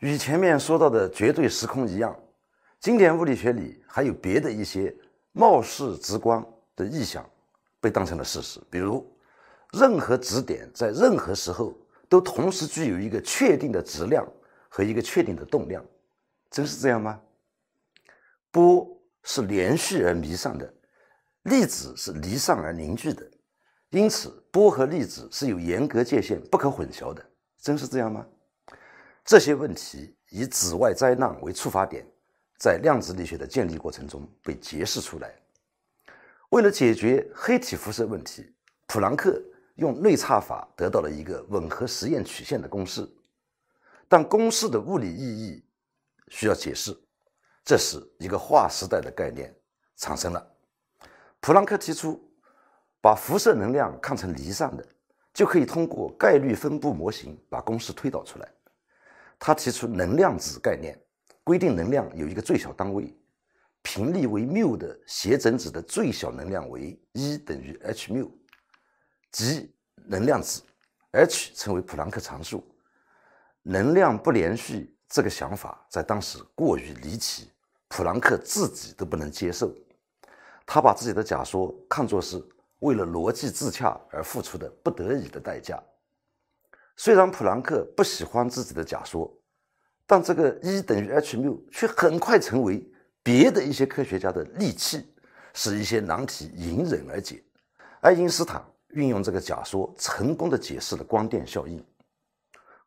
与前面说到的绝对时空一样，经典物理学里还有别的一些貌似直观的意象，被当成了事实，比如，任何质点在任何时候都同时具有一个确定的质量和一个确定的动量，真是这样吗？波是连续而弥散的，粒子是离散而凝聚的，因此波和粒子是有严格界限、不可混淆的，真是这样吗？这些问题以紫外灾难为触发点，在量子力学的建立过程中被揭示出来。为了解决黑体辐射问题，普朗克用内插法得到了一个吻合实验曲线的公式，但公式的物理意义需要解释。这时，一个划时代的概念产生了：普朗克提出，把辐射能量看成离散的，就可以通过概率分布模型把公式推导出来。他提出能量子概念，规定能量有一个最小单位，频率为缪的谐振子的最小能量为一等于 h 缪，即能量子，h 称为普朗克常数。能量不连续这个想法在当时过于离奇，普朗克自己都不能接受，他把自己的假说看作是为了逻辑自洽而付出的不得已的代价。虽然普朗克不喜欢自己的假说，但这个 E 等于 hμ 却很快成为别的一些科学家的利器，使一些难题迎刃而解。爱因斯坦运用这个假说，成功地解释了光电效应：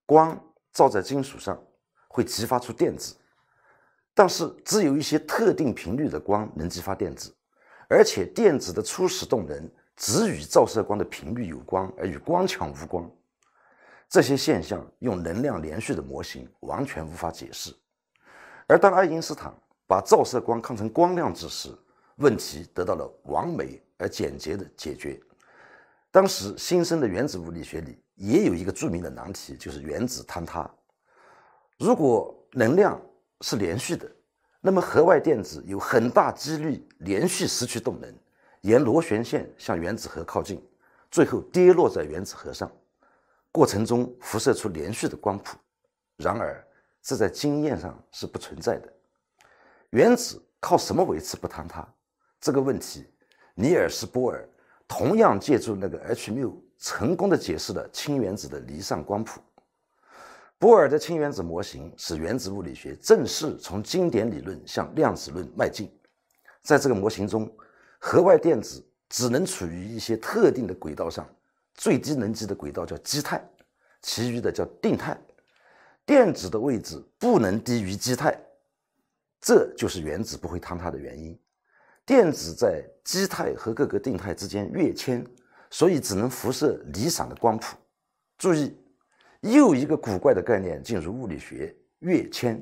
光照在金属上会激发出电子，但是只有一些特定频率的光能激发电子，而且电子的初始动能只与照射光的频率有关，而与光强无关。这些现象用能量连续的模型完全无法解释，而当爱因斯坦把照射光看成光量子时，问题得到了完美而简洁的解决。当时新生的原子物理学里也有一个著名的难题，就是原子坍塌。如果能量是连续的，那么核外电子有很大几率连续失去动能，沿螺旋线向原子核靠近，最后跌落在原子核上。过程中辐射出连续的光谱，然而这在经验上是不存在的。原子靠什么维持不坍塌？这个问题，尼尔斯·波尔同样借助那个 H 谬，成功的解释了氢原子的离散光谱。波尔的氢原子模型使原子物理学正式从经典理论向量子论迈进。在这个模型中，核外电子只能处于一些特定的轨道上。最低能级的轨道叫基态，其余的叫定态。电子的位置不能低于基态，这就是原子不会坍塌的原因。电子在基态和各个定态之间跃迁，所以只能辐射离散的光谱。注意，又一个古怪的概念进入物理学：跃迁。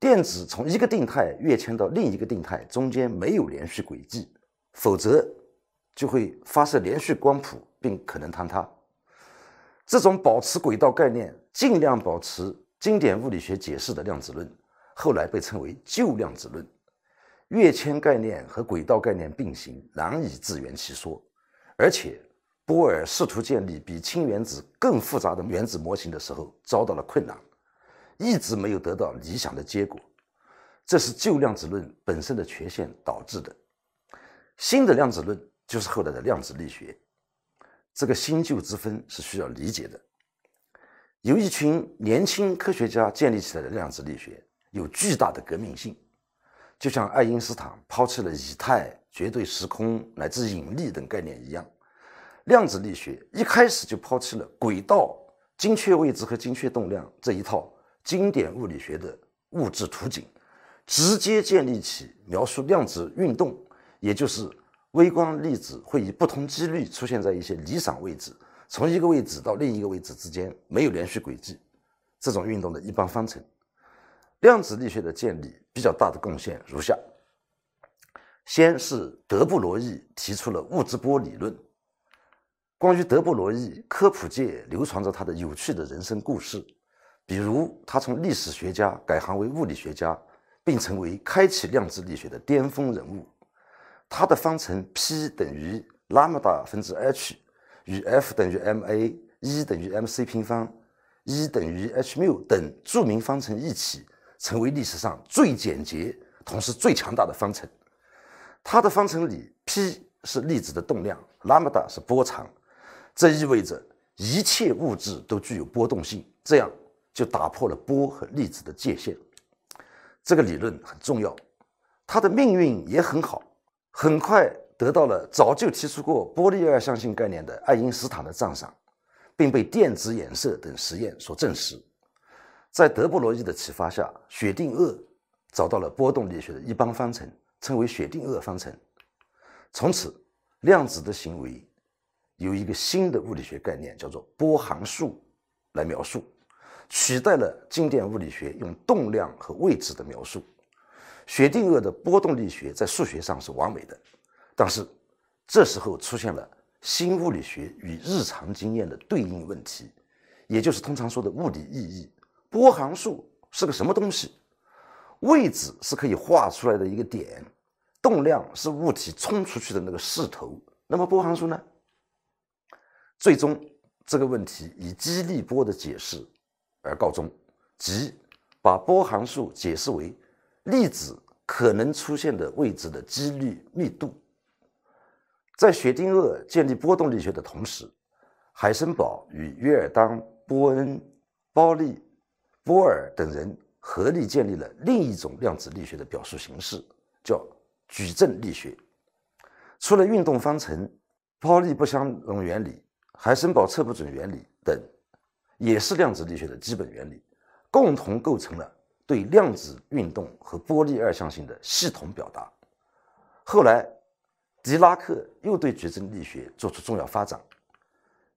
电子从一个定态跃迁到另一个定态，中间没有连续轨迹，否则就会发射连续光谱。并可能坍塌。这种保持轨道概念、尽量保持经典物理学解释的量子论，后来被称为旧量子论。跃迁概念和轨道概念并行，难以自圆其说。而且，波尔试图建立比氢原子更复杂的原子模型的时候，遭到了困难，一直没有得到理想的结果。这是旧量子论本身的缺陷导致的。新的量子论就是后来的量子力学。这个新旧之分是需要理解的。由一群年轻科学家建立起来的量子力学有巨大的革命性，就像爱因斯坦抛弃了以太、绝对时空乃至引力等概念一样，量子力学一开始就抛弃了轨道、精确位置和精确动量这一套经典物理学的物质图景，直接建立起描述量子运动，也就是。微观粒子会以不同几率出现在一些离散位置，从一个位置到另一个位置之间没有连续轨迹。这种运动的一般方程，量子力学的建立比较大的贡献如下：先是德布罗意提出了物质波理论。关于德布罗意，科普界流传着他的有趣的人生故事，比如他从历史学家改行为物理学家，并成为开启量子力学的巅峰人物。它的方程 p 等于拉姆达分之 h，与 f 等于 m a，e 等于 m c 平方，e 等于 h mu 等著名方程一起，成为历史上最简洁同时最强大的方程。它的方程里 p 是粒子的动量拉姆达是波长，这意味着一切物质都具有波动性，这样就打破了波和粒子的界限。这个理论很重要，它的命运也很好。很快得到了早就提出过波粒二象性概念的爱因斯坦的赞赏，并被电子衍射等实验所证实。在德布罗意的启发下，薛定谔找到了波动力学的一般方程，称为薛定谔方程。从此，量子的行为由一个新的物理学概念，叫做波函数，来描述，取代了经典物理学用动量和位置的描述。薛定谔的波动力学在数学上是完美的，但是这时候出现了新物理学与日常经验的对应问题，也就是通常说的物理意义。波函数是个什么东西？位置是可以画出来的一个点，动量是物体冲出去的那个势头。那么波函数呢？最终这个问题以激励波的解释而告终，即把波函数解释为。粒子可能出现的位置的几率密度，在薛定谔建立波动力学的同时，海森堡与约尔当、波恩、包利、波尔等人合力建立了另一种量子力学的表述形式，叫矩阵力学。除了运动方程、抛力不相容原理、海森堡测不准原理等，也是量子力学的基本原理，共同构成了。对量子运动和波粒二象性的系统表达，后来狄拉克又对矩阵力学做出重要发展。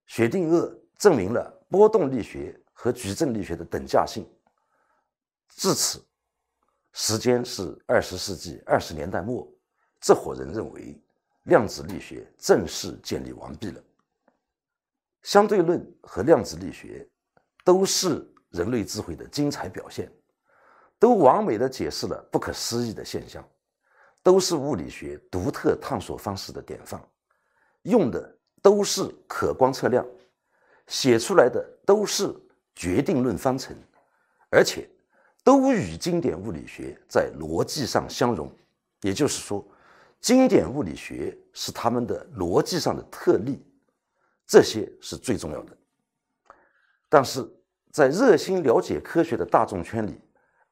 薛定谔证明了波动力学和矩阵力学的等价性。至此，时间是二十世纪二十年代末，这伙人认为量子力学正式建立完毕了。相对论和量子力学都是人类智慧的精彩表现。都完美的解释了不可思议的现象，都是物理学独特探索方式的典范，用的都是可观测量，写出来的都是决定论方程，而且都与经典物理学在逻辑上相融，也就是说，经典物理学是他们的逻辑上的特例，这些是最重要的。但是在热心了解科学的大众圈里。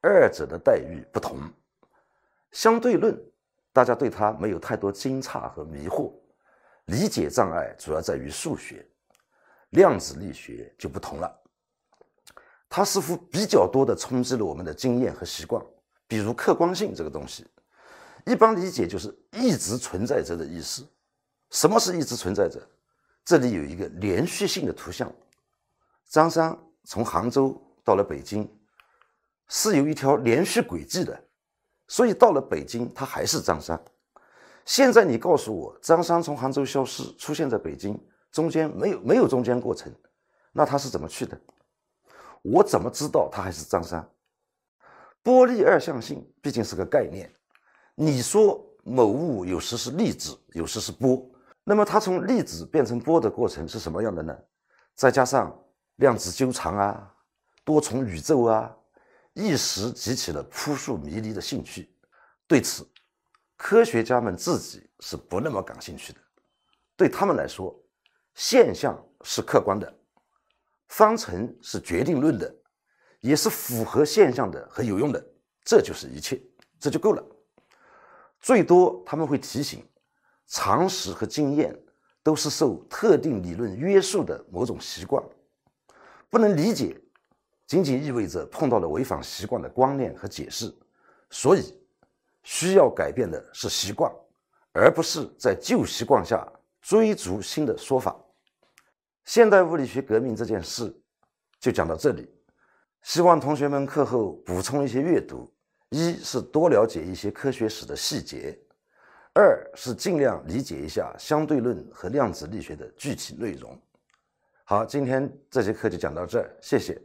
二者的待遇不同。相对论，大家对它没有太多惊诧和迷惑，理解障碍主要在于数学。量子力学就不同了，它似乎比较多的冲击了我们的经验和习惯。比如客观性这个东西，一般理解就是一直存在着的意思。什么是一直存在着？这里有一个连续性的图像：张三从杭州到了北京。是有一条连续轨迹的，所以到了北京，他还是张三。现在你告诉我，张三从杭州消失，出现在北京，中间没有没有中间过程，那他是怎么去的？我怎么知道他还是张三？波粒二象性毕竟是个概念，你说某物有时是粒子，有时是波，那么它从粒子变成波的过程是什么样的呢？再加上量子纠缠啊，多重宇宙啊。一时激起了扑朔迷离的兴趣，对此，科学家们自己是不那么感兴趣的。对他们来说，现象是客观的，方程是决定论的，也是符合现象的和有用的。这就是一切，这就够了。最多他们会提醒，常识和经验都是受特定理论约束的某种习惯，不能理解。仅仅意味着碰到了违反习惯的观念和解释，所以需要改变的是习惯，而不是在旧习惯下追逐新的说法。现代物理学革命这件事就讲到这里，希望同学们课后补充一些阅读：一是多了解一些科学史的细节；二是尽量理解一下相对论和量子力学的具体内容。好，今天这节课就讲到这儿，谢谢。